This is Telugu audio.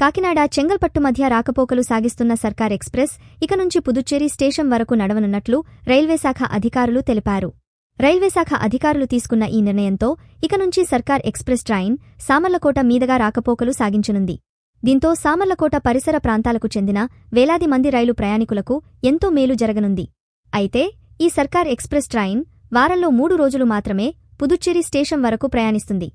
కాకినాడ చెంగల్పట్టు మధ్య రాకపోకలు సాగిస్తున్న సర్కార్ ఎక్స్ప్రెస్ ఇక నుంచి పుదుచ్చేరి స్టేషన్ వరకు నడవనున్నట్లు రైల్వేశాఖ అధికారులు తెలిపారు రైల్వేశాఖ అధికారులు తీసుకున్న ఈ నిర్ణయంతో ఇక నుంచి సర్కార్ ఎక్స్ప్రెస్ ట్రైన్ సామర్లకోట మీదుగా రాకపోకలు సాగించనుంది దీంతో సామర్లకోట పరిసర ప్రాంతాలకు చెందిన వేలాది మంది రైలు ప్రయాణికులకు ఎంతో మేలు జరగనుంది అయితే ఈ సర్కార్ ఎక్స్ప్రెస్ ట్రైన్ వారంలో మూడు రోజులు మాత్రమే పుదుచ్చేరి స్టేషన్ వరకు ప్రయాణిస్తుంది